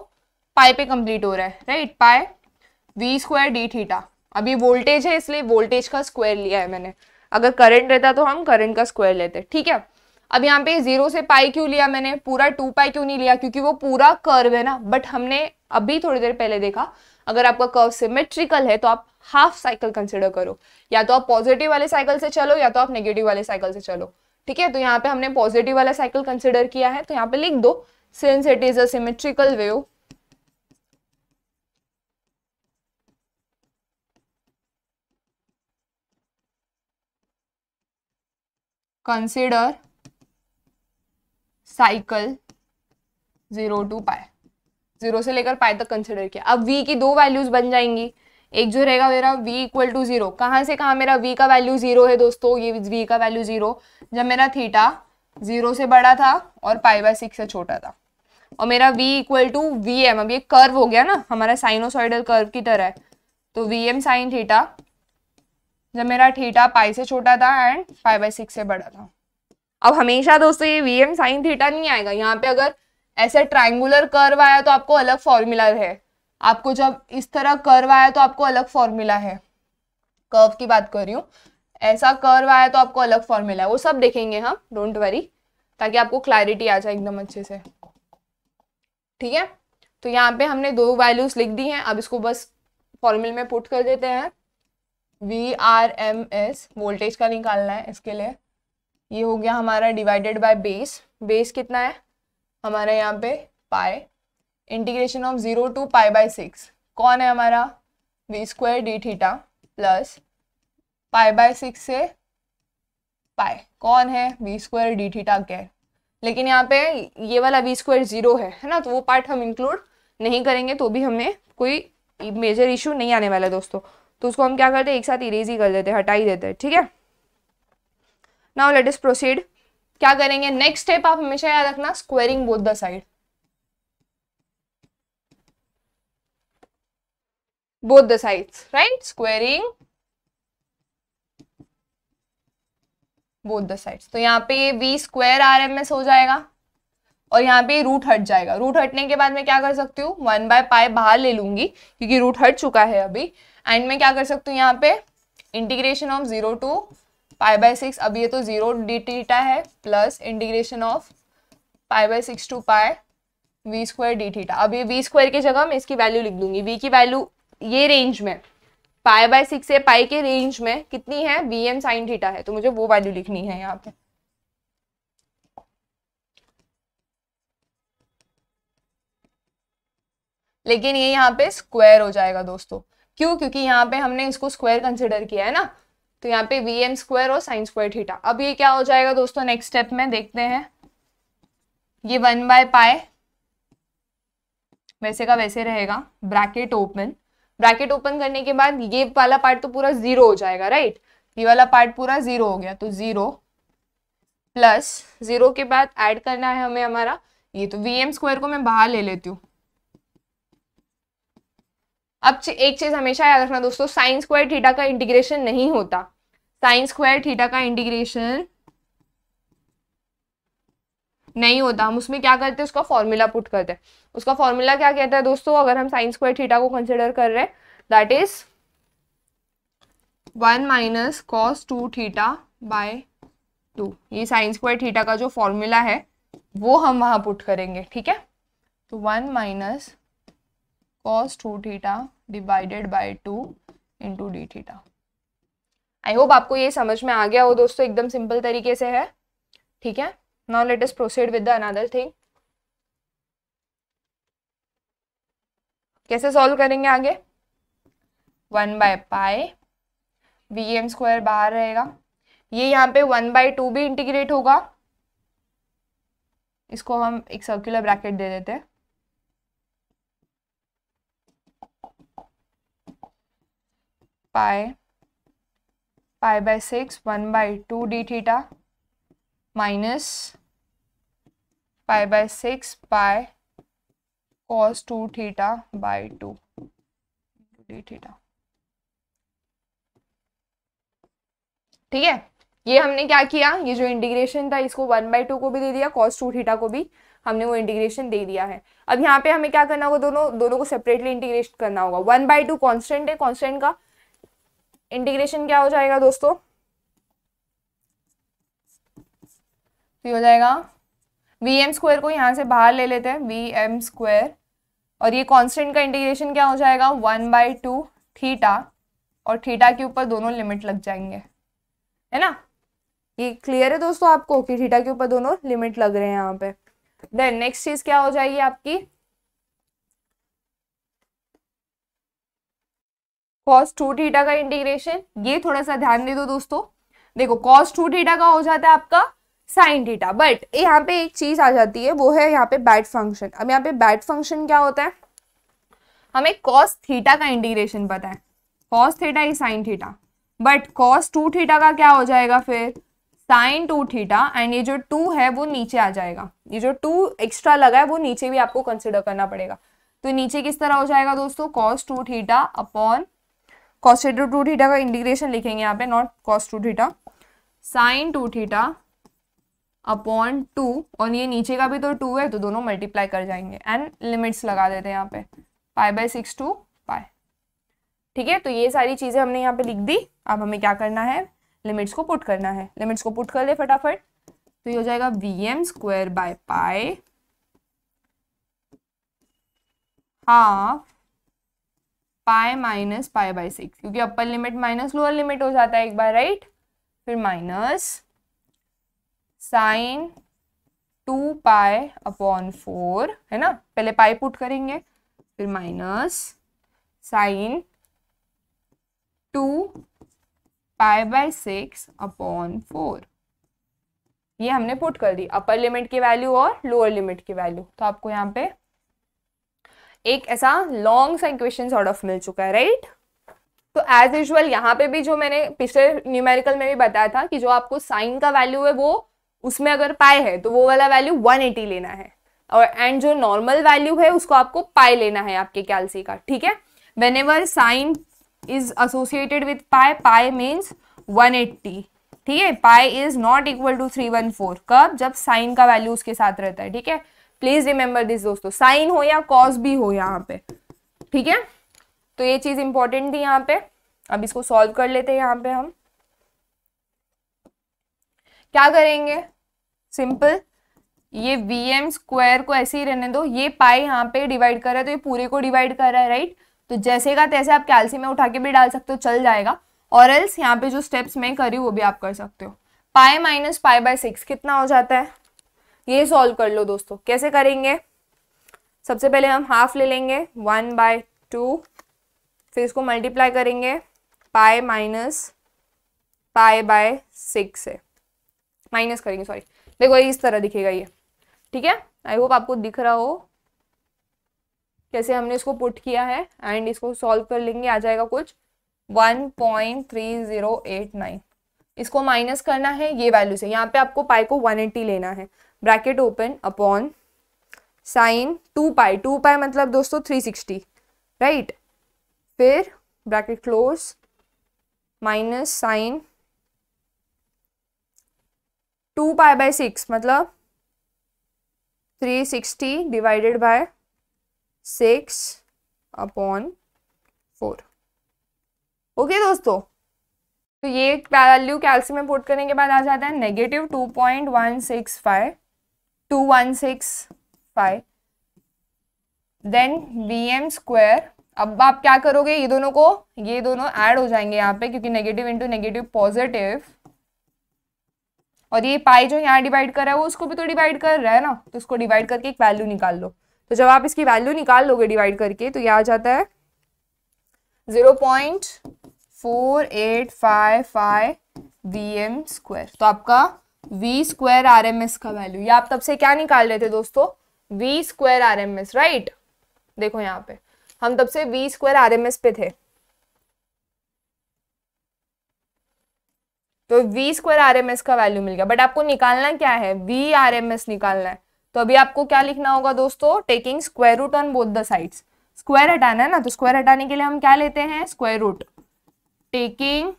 पाई पे कंप्लीट हो रहा है right pi V square D theta अभी वोल्टेज है इसलिए वोल्टेज का स्क्वायर लिया है मैंने अगर करंट रहता तो हम करंट का स्क्वायर लेते ठीक है अब यहाँ पे जीरो से पाई क्यों लिया मैंने पूरा टू पाई क्यों नहीं लिया क्योंकि वो पूरा कर्व है ना बट हमने अभी थोड़ी देर पहले देखा अगर आपका कर्व सिमेट्रिकल है तो आप हाफ साइकिल कंसिडर करो या तो आप पॉजिटिव वाले साइकिल से चलो या तो आप नेगेटिव वाले साइकिल से चलो ठीक है तो यहाँ पे हमने पॉजिटिव वाला साइकिल कंसिडर किया है तो यहाँ पे लिख दो since it is asymmetrical wave consider cycle zero to pi zero से लेकर पाए तक कंसिडर किया अब वी की दो वैल्यूज बन जाएंगी एक जो रहेगा मेरा v इक्वल टू जीरो कहाँ से कहाँ मेरा v का वैल्यू जीरो है दोस्तों ये v का वैल्यू जीरो जब मेरा थीटा जीरो से बड़ा था और पाई बाय सिक्स से छोटा था और मेरा v equal to V M अब ये कर्व हो गया ना हमारा साइनोसॉइडल कर्व की तरह है तो वी एम साइन थीटा जब मेरा थीटा पाई से छोटा था एंड पाई बाय सिक्स से बड़ा था अब हमेशा दोस्तों ये वी एम साइन थीटा नहीं आएगा यहाँ पे अगर ऐसे ट्राइंगुलर कर्व आया तो आपको अलग फॉर्मूला है आपको जब इस तरह कर्व आया तो आपको अलग फॉर्मूला है कर्व की बात कर रही हूँ ऐसा कर्व आया तो आपको अलग फॉर्मूला है वो सब देखेंगे हम डोंट वरी ताकि आपको क्लैरिटी आ जाए एकदम अच्छे से ठीक है तो यहाँ पे हमने दो वैल्यूज लिख दी हैं अब इसको बस फॉर्मूले में पुट कर देते हैं V R M S voltage का निकालना है इसके लिए ये हो गया हमारा डिवाइडेड बाय बेस बेस कितना है हमारा यहाँ पे pi integration of zero to pi by six कौन है हमारा V square D theta plus pi by six से पाए कौन है वी स्क्वायर डी थीटा के लेकिन यहाँ पे ये वाला वी स्क्वायर जीरो है है ना तो वो पार्ट हम इंक्लूड नहीं करेंगे तो भी हमें कोई मेजर इशू नहीं आने वाला है दोस्तों तो उसको हम क्या करते हैं एक साथ इरेज ही कर देते हैं हटा ही देते हैं ठीक है नाउ लेट इस प्रोसीड क्या करेंगे नेक्स्ट स्टेप आप हमेशा याद रखना squaring both the side both the side right squaring both the side तो यहाँ पे वी आर एम एस हो जाएगा और यहाँ पे रूट हट जाएगा रूट हटने के बाद मैं क्या कर सकती हूँ वन बाय पाए बाहर ले लूंगी क्योंकि रूट हट चुका है अभी एंड मैं क्या कर सकती हूँ यहाँ पे integration of zero to pi by six अब ये तो जीरो डी थीटा है plus integration of pi by six to pi V square D theta अब ये वी स्क्वायर की जगह मैं इसकी वैल्यू लिख दूंगी वी की वैल्यू ये रेंज में पाई बाय सिक्स से पाई के रेंज में कितनी है वी एम साइन थीटा है तो मुझे वो वैल्यू लिखनी है यहाँ पे लेकिन ये यहाँ पे स्क्वायर हो जाएगा दोस्तों क्यों क्योंकि यहाँ पे हमने इसको स्क्वायर कंसिडर किया है ना तो यहाँ पे वी एम स्क्वायर और साइन स्क्वायर थीटा अब ये क्या हो जाएगा दोस्तों नेक्स्ट स्टेप में देखते हैं ये वन बाय पाए वैसे का वैसे रहेगा ब्रैकेट ओपन ब्रैकेट ओपन करने के बाद ये वाला पार्ट तो पूरा जीरो हो जाएगा राइट ये वाला पार्ट पूरा जीरो हो गया तो जीरो प्लस जीरो के बाद ऐड करना है हमें हमारा ये तो वी एम स्क्वायर को मैं बाहर ले लेती हूँ अब एक चीज़ हमेशा याद रखना दोस्तों साइंस स्क्वायर थीटा का इंटीग्रेशन नहीं होता साइंस स्क्वायर थीटा का इंटीग्रेशन नहीं होता हम उसमें क्या करते हैं उसका फॉर्मूला पुट करते हैं उसका फॉर्मूला क्या कहता है दोस्तों अगर हम साइंस स्क्वायर थीटा को कंसिडर कर रहे हैं that is one minus cos two theta by two ये साइंस स्क्वायर थीटा का जो फॉर्मूला है वो हम वहां पुट करेंगे ठीक है तो one minus cos 2 theta divided by 2 into d theta. I hope आपको ये समझ में आ गया हो दोस्तों एकदम सिंपल तरीके से है ठीक है now let us proceed with the another thing कैसे सॉल्व करेंगे आगे one by pi V M square बाहर रहेगा ये यहाँ पे वन बाय टू भी इंटीग्रेट होगा इसको हम एक सर्कुलर ब्रैकेट दे देते हैं pi pi by six one by two D theta minus pi by six pi cos two theta by two D theta ठीक है ये हमने क्या किया ये जो इंटीग्रेशन था इसको वन बाई टू को भी दे दिया कॉस टू थीटा को भी हमने वो इंटीग्रेशन दे दिया है अब यहाँ पे हमें क्या करना होगा दोनों दोनों को सेपरेटली इंटीग्रेट करना होगा वन बाई टू कॉन्स्टेंट है कॉन्स्टेंट का इंटीग्रेशन क्या हो जाएगा दोस्तों तो ये हो जाएगा वी एम स्क्वायर को यहां से बाहर ले लेते हैं वी एम स्क्वायर और ये कांस्टेंट का इंटीग्रेशन क्या हो जाएगा वन बाई टू थीटा और थीटा के ऊपर दोनों लिमिट लग जाएंगे है ना ये क्लियर है दोस्तों आपको कि थीटा के ऊपर दोनों लिमिट लग रहे हैं यहाँ पे देन नेक्स्ट चीज़ क्या हो जाएगी आपकी कॉस टू थीटा का इंटीग्रेशन ये थोड़ा सा ध्यान दे दो दोस्तों देखो कॉस टू थीटा का हो जाता है आपका साइन थीटा बट यहाँ पे एक चीज आ जाती है वो है यहाँ पे बैट फंक्शन अब यहाँ पे बैट फंक्शन क्या होता है हमें कॉस थीटा का इंटीग्रेशन पता है कॉस थीटा ही sine theta but cos two theta का क्या हो जाएगा फिर साइन टू थीटा एंड ये जो टू है वो नीचे आ जाएगा ये जो टू एक्स्ट्रा लगा है वो नीचे भी आपको कंसिडर करना पड़ेगा तो नीचे किस तरह हो जाएगा दोस्तों cos two theta upon costed two theta का इंटीग्रेशन लिखेंगे यहाँ पे not cost two theta sine two theta upon two और ये नीचे का भी तो टू है तो दोनों मल्टीप्लाई कर जाएंगे एंड लिमिट्स लगा देते हैं यहाँ पे pi by six to pi ठीक है तो ये सारी चीज़ें हमने यहाँ पे लिख दी अब हमें क्या करना है लिमिट्स को पुट करना है लिमिट्स को पुट कर ले फटाफट तो ये हो जाएगा V M square by pi half pi minus pi by six क्योंकि upper limit minus lower limit हो जाता है एक बार राइट फिर minus sine two pi upon four है ना पहले पाए पुट करेंगे फिर minus sine two pi by six upon four ये हमने पुट कर दी अपर लिमिट की वैल्यू और लोअर लिमिट की वैल्यू तो आपको यहाँ पे एक ऐसा लॉन्ग सा इक्वेशन सॉर्ट ऑफ मिल चुका है राइट तो एज यूजल यहाँ पे भी जो मैंने पिछले न्यूमेरिकल में भी बताया था कि जो आपको साइन का वैल्यू है वो उसमें अगर पाए है तो वो वाला वैल्यू 180 लेना है और एंड जो नॉर्मल वैल्यू है उसको आपको पाए लेना है आपके कैलसी का ठीक है whenever sine is associated with pi pi means 180 ठीक है पाए इज नॉट इक्वल टू 314 कब जब साइन का वैल्यू उसके साथ रहता है ठीक है प्लीज रिमेंबर दिस दोस्तों साइन हो या कॉज भी हो यहाँ पे ठीक है तो ये चीज इंपॉर्टेंट थी यहाँ पे अब इसको सॉल्व कर लेते हैं यहाँ पे हम क्या करेंगे सिंपल ये वी एम स्क्वायर को ऐसे ही रहने दो ये पाई यहाँ पे डिवाइड कर रहा है तो ये पूरे को डिवाइड कर रहा है राइट तो जैसे का तैसे आप कैल्सी में उठा के भी डाल सकते हो चल जाएगा और एल्स यहाँ पे जो स्टेप्स मैं करी वो भी आप कर सकते हो pi minus pi by six कितना हो जाता है ये सॉल्व कर लो दोस्तों कैसे करेंगे सबसे पहले हम हाफ ले लेंगे वन बाय टू फिर इसको मल्टीप्लाई करेंगे pi minus pi by six है माइनस करेंगे सॉरी देखो इस तरह दिखेगा ये ठीक है आई होप आपको दिख रहा हो कैसे हमने इसको पुट किया है एंड इसको सॉल्व कर लेंगे आ जाएगा कुछ 1.3089 इसको माइनस करना है ये वैल्यू से यहाँ पे आपको पाई को 180 लेना है bracket open upon sine two pi two pi मतलब दोस्तों थ्री सिक्सटी राइट फिर bracket close minus sine two pi by six मतलब three sixty divided by six upon four okay दोस्तों तो ये वैल्यू कैल्सियम में पुट करने के बाद आ जाता है negative two point one six five two one six five then B M square अब आप क्या करोगे ये दोनों को ये दोनों ऐड हो जाएंगे यहाँ पे क्योंकि नेगेटिव इंटू नेगेटिव पॉजिटिव और ये पाई जो यहाँ डिवाइड कर रहा है वो उसको भी तो डिवाइड कर रहा है ना तो उसको डिवाइड करके एक वैल्यू निकाल लो तो जब आप इसकी वैल्यू निकाल लोगे डिवाइड करके तो ये आ जाता है zero point four eight five five V M square तो आपका V square R M S का वैल्यू ये आप तब से क्या निकाल रहे थे दोस्तों V square R M S right देखो यहाँ पे हम तब से V square R M S पे थे तो V square R M S का वैल्यू मिल गया बट आपको निकालना क्या है वी आर एम एस निकालना है तो अभी आपको क्या लिखना होगा दोस्तों taking square root on both the sides square हटाना है ना तो स्क्वायर हटाने के लिए हम क्या लेते हैं square root taking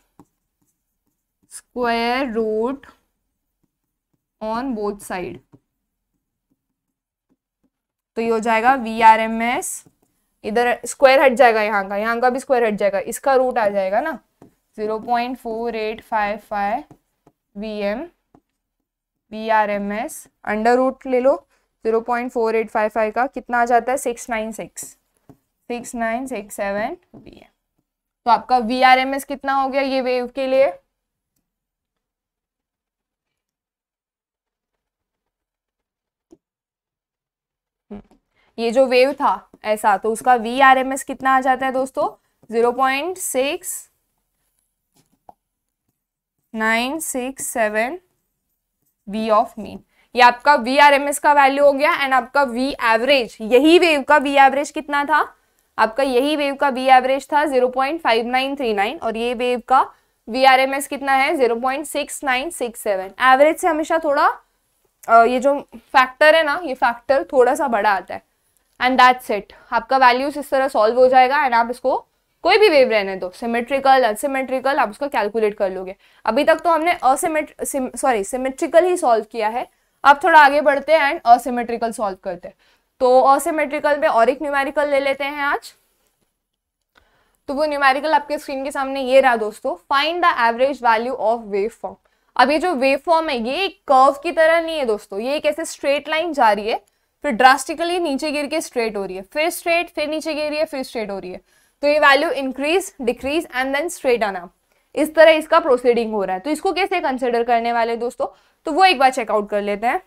square root on both side तो ये हो जाएगा वी आर एम एस इधर स्क्वायर हट जाएगा यहाँ का यहाँ का भी स्क्वायर हट जाएगा इसका रूट आ जाएगा ना zero point four eight five five V M V R M S under root ले लो zero point four eight five five का कितना आ जाता है six nine six six nine six seven V M तो आपका वी आर एम एस कितना हो गया ये वेव के लिए ये जो वेव था ऐसा तो उसका वी आर एम एस कितना आ जाता है दोस्तों zero point six nine six seven V of mean ये आपका वी आर एम एस का वैल्यू हो गया एंड आपका वी एवरेज यही वेव का वी एवरेज कितना था आपका यही वेव का वी एवरेज था zero point five nine three nine और ये वेव का वी आर एम एस कितना है zero point six nine six seven average से हमेशा थोड़ा ये जो फैक्टर है ना ये फैक्टर थोड़ा सा बड़ा आता है एंड दैट्स इट आपका वैल्यूज इस तरह सॉल्व हो जाएगा एंड आप इसको कोई भी वेव रहने दो सिमेट्रिकल अनसिमेट्रिकल आप उसको कैलकुलेट कर लोगे अभी तक तो हमने असिमेट्र सॉरी सिमेट्रिकल ही सॉल्व किया है आप थोड़ा आगे बढ़ते हैं एंड असिमेट्रिकल सॉल्व करते हैं तो असिमेट्रिकल में और एक न्यूमेरिकल ले लेते हैं आज तो वो न्यूमेरिकल आपके स्क्रीन के सामने ये रहा दोस्तों find the average value of wave form अब ये जो वेव फॉर्म है ये कर्व की तरह नहीं है दोस्तों ये एक ऐसे स्ट्रेट लाइन जा रही है फिर ड्रास्टिकली नीचे गिर के स्ट्रेट हो रही है फिर स्ट्रेट फिर नीचे गिर रही है फिर स्ट्रेट हो रही है तो ये value increase decrease and then straight आना इस तरह इसका प्रोसीडिंग हो रहा है तो इसको कैसे कंसिडर करने वाले दोस्तों तो वो एक बार चेकआउट कर लेते हैं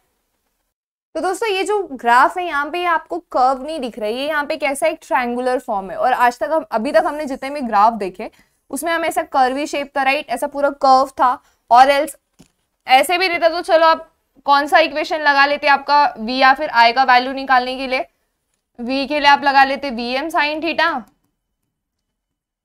तो दोस्तों ये जो ग्राफ है यहाँ पे ये आपको कर्व नहीं दिख रहा है ये यहाँ पे कैसा एक ट्रायंगुलर फॉर्म है और आज तक हम अभी तक हमने जितने भी ग्राफ देखे उसमें हमें ऐसा कर्वी शेप था राइट ऐसा पूरा कर्व था और एल्स ऐसे भी रहता तो चलो आप कौन सा इक्वेशन लगा लेते आपका वी या फिर आई का वैल्यू निकालने के लिए वी के लिए आप लगा लेते V M sine theta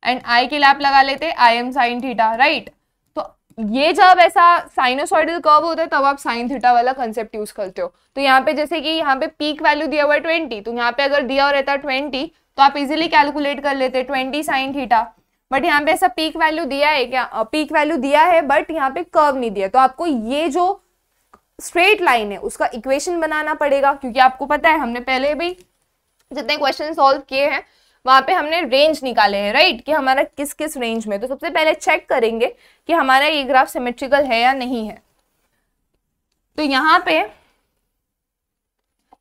and I के लिए आप लगा लेते I M sine theta right तो ये जब ऐसा साइनोसॉइडल कर्व होता है तब आप साइन थीटा वाला कंसेप्ट यूज करते हो तो यहाँ पे जैसे कि यहाँ पे पीक वैल्यू दिया हुआ है ट्वेंटी तो यहाँ पे अगर दिया हुआ रहता ट्वेंटी तो आप इजिली कैलकुलेट कर लेते ट्वेंटी साइन थीटा बट यहाँ पे ऐसा पीक वैल्यू दिया है क्या पीक वैल्यू दिया है बट यहाँ पे कर्व नहीं दिया तो आपको ये जो स्ट्रेट लाइन है उसका इक्वेशन बनाना पड़ेगा क्योंकि आपको पता है हमने पहले भी जितने क्वेश्चन सॉल्व किए हैं वहां पे हमने रेंज निकाले हैं राइट कि हमारा किस किस रेंज में तो सबसे पहले चेक करेंगे कि हमारा ये ग्राफ सिमेट्रिकल है या नहीं है तो यहाँ पे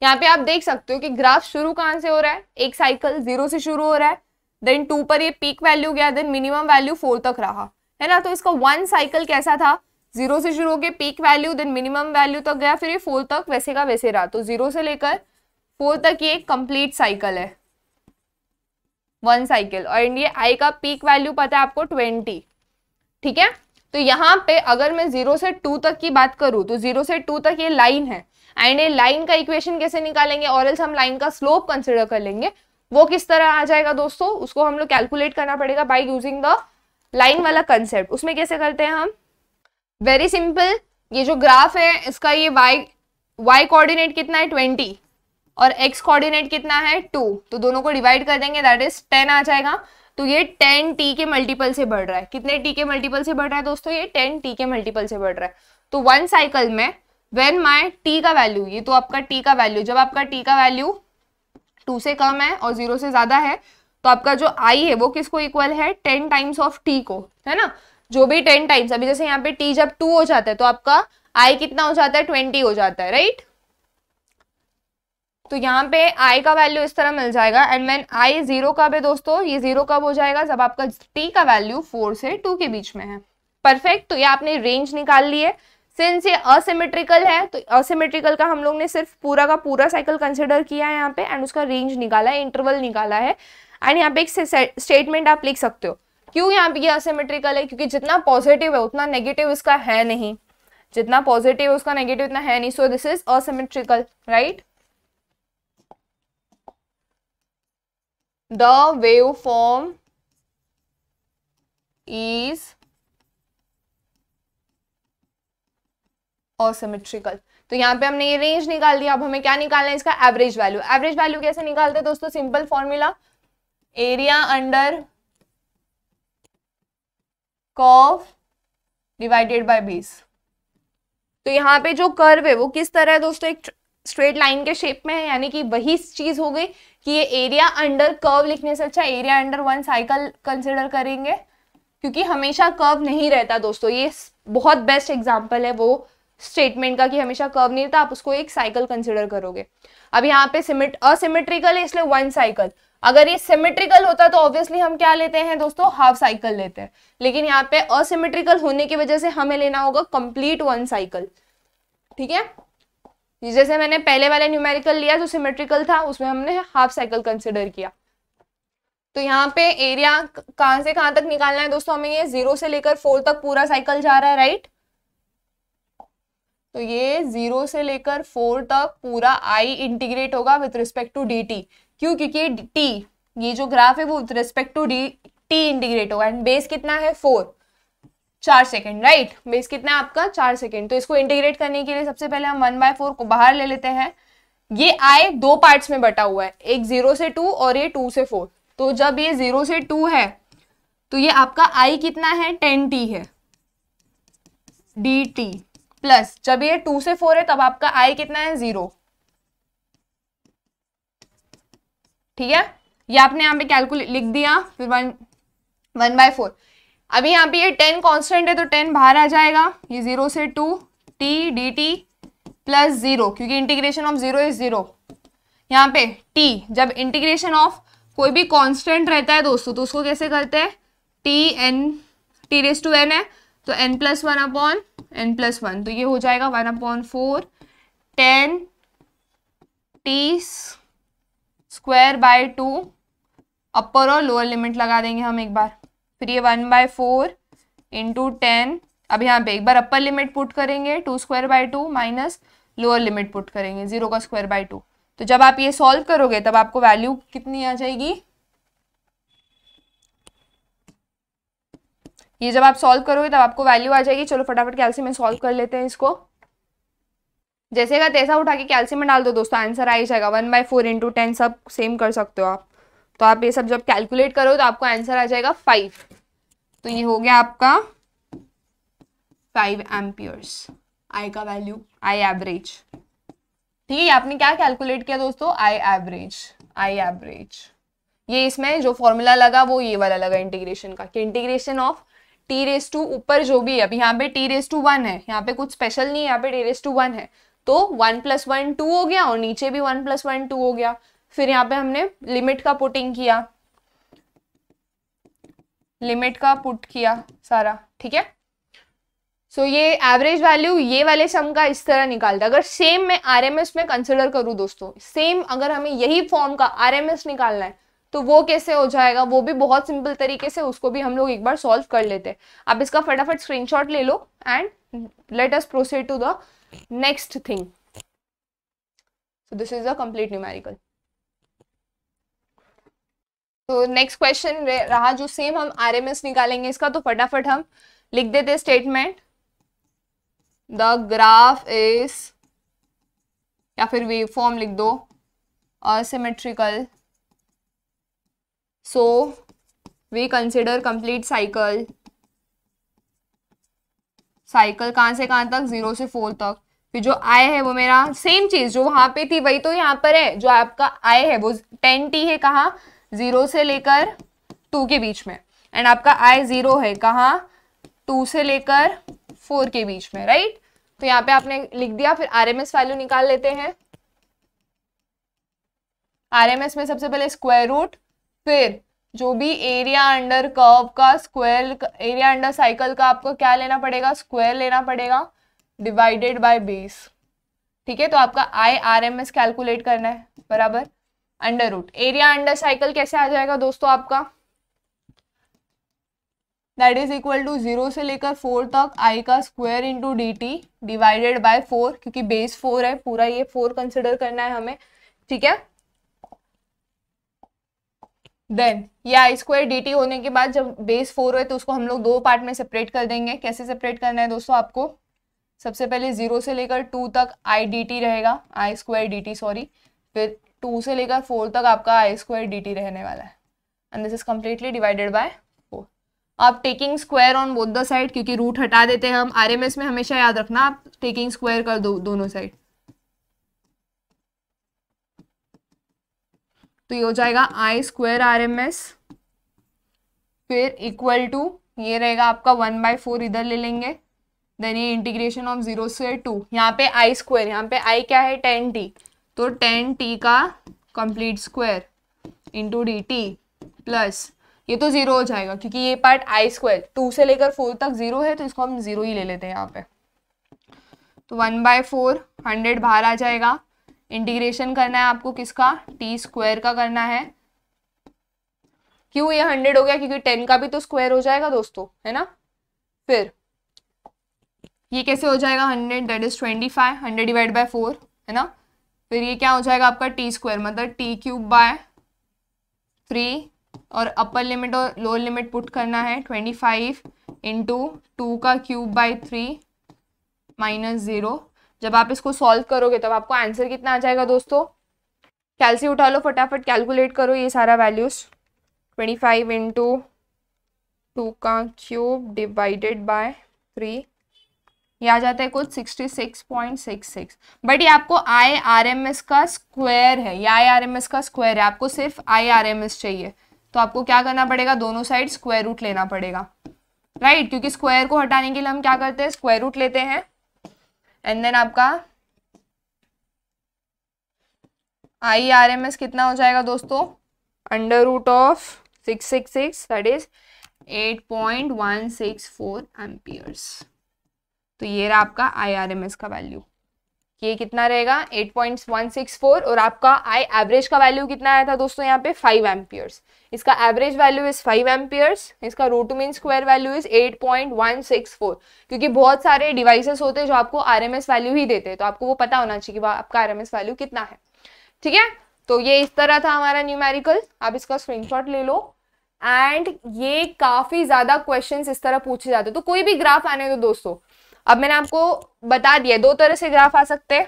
यहाँ पे आप देख सकते हो कि ग्राफ शुरू कहाँ से हो रहा है एक साइकिल जीरो से शुरू हो रहा है देन टू पर ये पीक वैल्यू गया देन मिनिमम वैल्यू फोर तक रहा है ना तो इसका वन साइकिल कैसा था जीरो से शुरू होकर peak value then minimum value तक गया फिर ये फोर तक वैसे का वैसे रहा तो जीरो से लेकर फोर तक ये कंप्लीट साइकिल है वन साइकिल और ये आई का पीक वैल्यू पता है आपको ट्वेंटी ठीक है तो यहाँ पे अगर मैं जीरो से टू तक की बात करूँ तो जीरो से टू तक ये लाइन है एंड ये लाइन का इक्वेशन कैसे निकालेंगे और एल्स हम लाइन का स्लोप कंसिडर कर लेंगे वो किस तरह आ जाएगा दोस्तों उसको हम लोग कैलकुलेट करना पड़ेगा बाई यूजिंग द लाइन वाला कंसेप्ट उसमें कैसे करते हैं हम वेरी सिंपल ये जो ग्राफ है इसका ये वाई वाई कोऑर्डिनेट कितना है ट्वेंटी और एक्स कोऑर्डिनेट कितना है टू तो दोनों को डिवाइड कर देंगे दैट इज टेन आ जाएगा तो ये टेन टी के मल्टीपल से बढ़ रहा है कितने टी के मल्टीपल से बढ़ रहा है दोस्तों ये टेन टी के मल्टीपल से बढ़ रहा है तो वन साइकिल में वेन माई टी का वैल्यू ये तो आपका टी का वैल्यू जब आपका टी का वैल्यू टू से कम है और जीरो से ज्यादा है तो आपका जो आई है वो किसको इक्वल है टेन टाइम्स ऑफ टी को है ना जो भी टेन टाइम्स अभी जैसे यहाँ पे टी जब टू हो जाता है तो आपका आई कितना हो जाता है ट्वेंटी हो जाता है राइट तो यहाँ पे आई का वैल्यू इस तरह मिल जाएगा एंड मैन आई जीरो कब है दोस्तों ये जीरो कब हो जाएगा जब आपका टी का वैल्यू फोर से टू के बीच में है परफेक्ट तो ये आपने रेंज निकाल ली है सिंस ये असिमेट्रिकल है तो असिमेट्रिकल का हम लोग ने सिर्फ पूरा का पूरा साइकिल कंसिडर किया है यहाँ पे एंड उसका रेंज निकाला है इंटरवल निकाला है एंड यहाँ पे एक स्टेटमेंट आप लिख सकते हो क्यों यहाँ पे ये असिमेट्रिकल है क्योंकि जितना पॉजिटिव है उतना नेगेटिव इसका है नहीं जितना पॉजिटिव है उसका नेगेटिव इतना है नहीं so this is asymmetrical right the wave form is asymmetrical तो यहाँ पे हमने ये रेंज निकाल दिया अब हमें क्या निकालना है इसका एवरेज वैल्यू एवरेज वैल्यू कैसे निकालते हैं दोस्तों simple formula area under curve divided by base तो यहाँ पे जो कर्व है वो किस तरह है दोस्तों एक स्ट्रेट लाइन के शेप में है यानी कि वही चीज हो गई कि ये एरिया अंडर कर्व लिखने से अच्छा area under one cycle consider करेंगे क्योंकि हमेशा कर्व नहीं रहता दोस्तों ये बहुत बेस्ट एग्जाम्पल है वो स्टेटमेंट का कि हमेशा कर्व नहीं रहता आप उसको एक साइकिल कंसिडर करोगे अब यहाँ पे सिमिट असिमेट्रिकल है इसलिए वन साइकिल अगर ये सिमेट्रिकल होता तो ऑब्वियसली हम क्या लेते हैं दोस्तों हाफ साइकिल लेते हैं लेकिन यहाँ पे असिमेट्रिकल होने की वजह से हमें लेना होगा कंप्लीट वन साइकिल ठीक है जैसे मैंने पहले वाले न्यूमेरिकल लिया जो सिमेट्रिकल था उसमें हमने हाफ साइकिल कंसिडर किया तो यहाँ पे एरिया कहाँ से कहाँ तक निकालना है दोस्तों हमें ये जीरो से लेकर फोर तक पूरा साइकिल जा रहा है राइट तो ये जीरो से लेकर फोर तक पूरा आई इंटीग्रेट होगा with respect to D T क्यों क्योंकि टी ये जो ग्राफ है वो with respect to D T integrate होगा एंड बेस कितना है फोर चार सेकेंड राइट बेस कितना है आपका चार सेकेंड तो इसको इंटीग्रेट करने के लिए सबसे पहले हम वन बाय फोर को बाहर ले लेते हैं ये आई दो पार्ट्स में बटा हुआ है एक जीरो से टू और ये टू से फोर तो जब ये जीरो से टू है तो ये आपका आई कितना है टेन टी है डी टी प्लस जब ये टू से फोर है तब आपका आई कितना है जीरो ठीक है ये आपने यहाँ पे कैलकुलेट लिख दिया फिर वन वन बाय फोर अभी यहाँ पे ये टेन कांस्टेंट है तो टेन बाहर आ जाएगा ये जीरो से two T D T plus zero क्योंकि integration of zero is zero यहाँ पे टी जब इंटीग्रेशन ऑफ कोई भी कांस्टेंट रहता है दोस्तों तो उसको कैसे करते हैं T N T raise to N है तो N plus one upon N plus one तो ये हो जाएगा one upon four ten T square by two upper और लोअर लिमिट लगा देंगे हम एक बार फिर ये one by four into ten अब यहाँ पे एक बार अपर लिमिट पुट करेंगे two square by two minus lower limit put करेंगे जीरो का स्क्वायर बाय टू तो जब आप ये सॉल्व करोगे तब आपको वैल्यू कितनी आ जाएगी ये जब आप सॉल्व करोगे तब आपको वैल्यू आ जाएगी चलो फटाफट कैल्सियम में सॉल्व कर लेते हैं इसको जैसे का तैसा उठा के कैल्सियम में डाल दो दोस्तों आंसर आ ही जाएगा one by four into ten सब सेम कर सकते हो आप तो आप ये सब जब कैलकुलेट करो तो आपको आंसर आ जाएगा फाइव तो ये हो गया आपका फाइव एम्पियर्स आई का वैल्यू आई एवरेज ठीक है आपने क्या कैलकुलेट किया दोस्तों आई एवरेज आई एवरेज ये इसमें जो फॉर्मूला लगा वो ये वाला लगा इंटीग्रेशन का कि integration of T raise to ऊपर जो भी है अभी यहाँ पे टी रेस टू वन है यहाँ पे कुछ स्पेशल नहीं है यहाँ पे टी रेस टू वन है तो वन प्लस वन टू हो गया और नीचे भी वन प्लस वन टू हो गया फिर यहाँ पे हमने लिमिट का पुटिंग किया लिमिट का पुट किया सारा ठीक है सो so, ये एवरेज वैल्यू ये वाले सम का इस तरह निकालता अगर सेम मैं आरएमएस में कंसिडर करूँ दोस्तों सेम अगर हमें यही फॉर्म का आरएमएस निकालना है तो वो कैसे हो जाएगा वो भी बहुत सिंपल तरीके से उसको भी हम लोग एक बार सॉल्व कर लेते हैं आप इसका फटाफट स्क्रीनशॉट ले लो and let us proceed to the next thing so this is a numerical तो नेक्स्ट क्वेश्चन रहा जो सेम हम आरएमएस निकालेंगे इसका तो फटाफट हम लिख देते स्टेटमेंट द ग्राफ इज या फिर वेव फॉर्म लिख दो asymmetrical so we consider complete cycle cycle कहाँ से कहाँ तक जीरो से फोर तक फिर जो आय है वो मेरा सेम चीज जो वहां पे थी वही तो यहाँ पर है जो आपका आय है वो टेन टी है कहाँ जीरो से लेकर टू के बीच में एंड आपका आय जीरो है कहाँ टू से लेकर फोर के बीच में राइट तो यहाँ पे आपने लिख दिया फिर आर एम एस वैल्यू निकाल लेते हैं आर एम एस में सबसे पहले स्क्वायर रूट फिर जो भी एरिया अंडर कर्व का स्क्वायर एरिया अंडर साइकिल का आपको क्या लेना पड़ेगा स्क्वायर लेना पड़ेगा डिवाइडेड बाय बेस ठीक है तो आपका I R M S calculate करना है बराबर under root area under cycle कैसे आ जाएगा दोस्तों आपका that is equal to zero से लेकर फोर तक आई का square into D T divided by four क्योंकि बेस फोर है पूरा ये फोर कंसिडर करना है हमें ठीक है देन या आई स्क्वायर डी टी होने के बाद जब बेस फोर है तो उसको हम लोग दो पार्ट में सेपरेट कर देंगे कैसे सेपरेट करना है दोस्तों आपको सबसे पहले जीरो से लेकर टू तक आई डी टी रहेगा I square D T sorry फिर टू से लेकर फोर तक आपका आई स्क्वायर डी टी रहने वाला है and this is completely divided by four आप taking square on both the side क्योंकि रूट हटा देते हैं हम आर एम एस में हमेशा याद रखना आप टेकिंग स्क्वायर कर दो दोनों साइड तो ये हो जाएगा I square R M S फिर इक्वल टू ये रहेगा आपका वन बाई फोर इधर ले लेंगे देन ये इंटीग्रेशन ऑफ जीरो से टू यहाँ पे आई स्क्वेयर यहाँ पे आई क्या है टेन टी तो टेन टी का complete square into D T plus ये तो जीरो हो जाएगा क्योंकि ये पार्ट आई स्क्वायर टू से लेकर फोर तक जीरो है तो इसको हम जीरो ही ले लेते हैं यहाँ पे तो वन बाय फोर हंड्रेड बाहर आ जाएगा इंटीग्रेशन करना है आपको किसका टी स्क्वायर का करना है क्यों ये हंड्रेड हो गया क्योंकि टेन का भी तो स्क्वायर हो जाएगा दोस्तों है ना फिर ये कैसे हो जाएगा hundred that is twenty five hundred divide by four है ना फिर ये क्या हो जाएगा आपका टी स्क्वायर मतलब टी क्यूब बाय थ्री और अपर लिमिट और लोअर लिमिट पुट करना है ट्वेंटी फाइव इंटू टू का cube by three minus zero जब आप इसको सॉल्व करोगे तब आपको आंसर कितना आ जाएगा दोस्तों कैलसी उठा लो फटाफट कैलकुलेट करो ये सारा values twenty five into two का क्यूब डिवाइडेड बाय थ्री ये आ जाता है कुछ sixty six point six six but ये आपको आई आर एम एस का स्क्वायर है या आई आर एम एस का स्क्वायर है आपको सिर्फ आई आर एम एस चाहिए तो आपको क्या करना पड़ेगा दोनों साइड स्क्वायर रूट लेना पड़ेगा राइट right? क्योंकि स्क्वायर को हटाने के लिए हम क्या करते हैं स्क्वायर रूट लेते हैं एंड देन आपका आई आर एम एस कितना हो जाएगा दोस्तों under root of six six six that is eight point one six four amperes तो ये रहा आपका आई आर एम एस का वैल्यू कि ये कितना रहेगा 8.164 और आपका आई एवरेज का वैल्यू कितना आया था दोस्तों यहाँ पे 5 एम्पियर्स इसका एवरेज वैल्यू इज 5 एम्पियर्स इसका root mean square value is 8.164 क्योंकि बहुत सारे डिवाइसेस होते हैं जो आपको आरएमएस वैल्यू ही देते हैं तो आपको वो पता होना चाहिए कि आपका आरएमएस वैल्यू कितना है ठीक है तो ये इस तरह था हमारा न्यूमेरिकल आप इसका शॉट ले लो एंड ये काफी ज्यादा क्वेश्चन इस तरह पूछे जाते तो कोई भी ग्राफ आने दो दोस्तों अब मैंने आपको बता दिया दो तरह से ग्राफ आ सकते हैं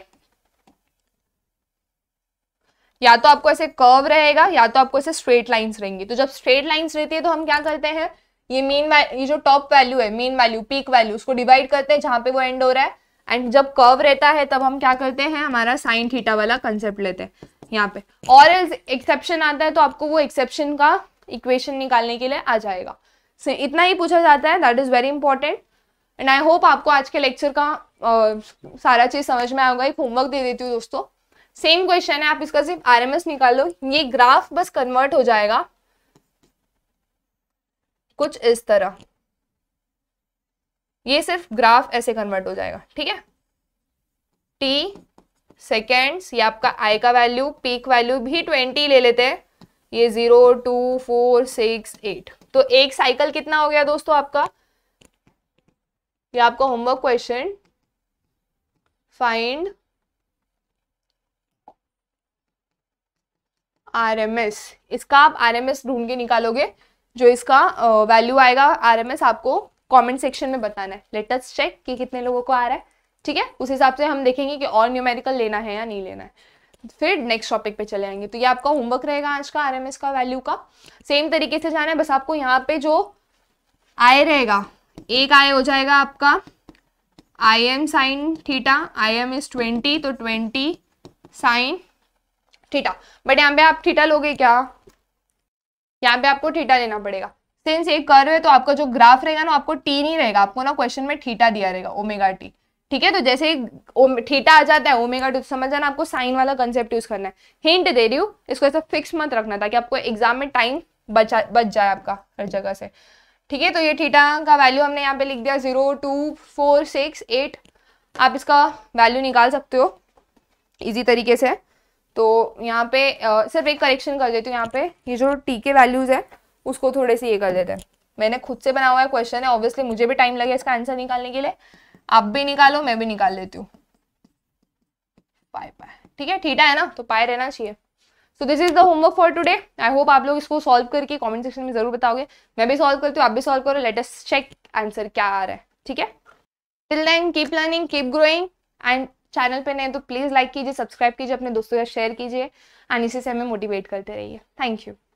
या तो आपको ऐसे कर्व रहेगा या तो आपको ऐसे स्ट्रेट लाइंस रहेंगी तो जब स्ट्रेट लाइंस रहती है तो हम क्या करते हैं ये मीन ये जो टॉप वैल्यू है मीन वैल्यू पीक वैल्यू उसको डिवाइड करते हैं जहां पे वो एंड हो रहा है एंड जब कर्व रहता है तब हम क्या करते हैं हमारा साइन थीटा वाला कंसेप्ट लेते हैं यहाँ पे और एक्सेप्शन आता है तो आपको वो एक्सेप्शन का इक्वेशन निकालने के लिए आ जाएगा so, इतना ही पूछा जाता है that is very important and I hope आपको आज के लेक्चर का uh, सारा चीज़ समझ में आऊंगा एक होमवर्क दे देती हूँ दोस्तों सेम क्वेश्चन है आप इसका सिर्फ आर एम निकाल लो ये ग्राफ बस कन्वर्ट हो जाएगा कुछ इस तरह ये सिर्फ ग्राफ ऐसे कन्वर्ट हो जाएगा ठीक है टी सेकेंड्स ये आपका आई का वैल्यू पीक वैल्यू भी ट्वेंटी ले लेते हैं ये zero two four six eight तो एक साइकिल कितना हो गया दोस्तों आपका ये आपका होमवर्क क्वेश्चन फाइंड आरएमएस इसका आप आरएमएस ढूंढ के निकालोगे जो इसका वैल्यू आएगा आरएमएस आपको कमेंट सेक्शन में बताना है लेटेस्ट चेक कि कितने लोगों को आ रहा है ठीक है उस हिसाब से हम देखेंगे कि और न्यूमेरिकल लेना है या नहीं लेना है फिर नेक्स्ट टॉपिक पे चले आएंगे तो ये आपका होमवर्क रहेगा आज का आरएमएस का वैल्यू का सेम तरीके से जाना है बस आपको यहाँ पे जो आय रहेगा एक आई हो जाएगा आपका I M sine theta I M is twenty तो ट्वेंटी साइन थीटा बट यहाँ पे आप थीटा लोगे क्या यहाँ पे आपको थीटा लेना पड़ेगा सिंस ये कर्व है तो आपका जो ग्राफ रहेगा ना आपको टी नहीं रहेगा आपको ना क्वेश्चन में थीटा दिया रहेगा ओमेगा टी ठीक है तो जैसे थीटा आ जाता है ओमेगा टू तो समझ जाना आपको साइन वाला कंसेप्ट यूज करना है हिंट दे रही हूँ इसको ऐसा फिक्स मत रखना ताकि आपको एग्जाम में टाइम बचा बच जाए आपका हर जगह से ठीक है तो ये थीटा का वैल्यू हमने यहाँ पे लिख दिया zero two four six eight आप इसका वैल्यू निकाल सकते हो इजी तरीके से तो यहाँ पे आ, सिर्फ एक करेक्शन कर देती हूँ यहाँ पे ये जो टी के वैल्यूज़ है उसको थोड़े से ये कर देते हैं मैंने खुद से बना हुआ क्वेश्चन है ऑब्वियसली मुझे भी टाइम लगे इसका आंसर निकालने के लिए आप भी निकालो मैं भी निकाल लेती हूँ पाए पाए ठीक है ठीटा है ना तो पाए रहना चाहिए so this is the homework for today I hope आप लोग इसको सॉल्व करके कमेंट सेक्शन में जरूर बताओगे मैं भी सॉल्व करती हूँ आप भी सॉल्व करो लेटेस्ट चेक आंसर क्या आ रहा है ठीक है till then keep learning keep growing and channel पे नए तो प्लीज़ लाइक कीजिए सब्सक्राइब कीजिए अपने दोस्तों का शेयर कीजिए एंड इसी से हमें मोटिवेट करते रहिए थैंक यू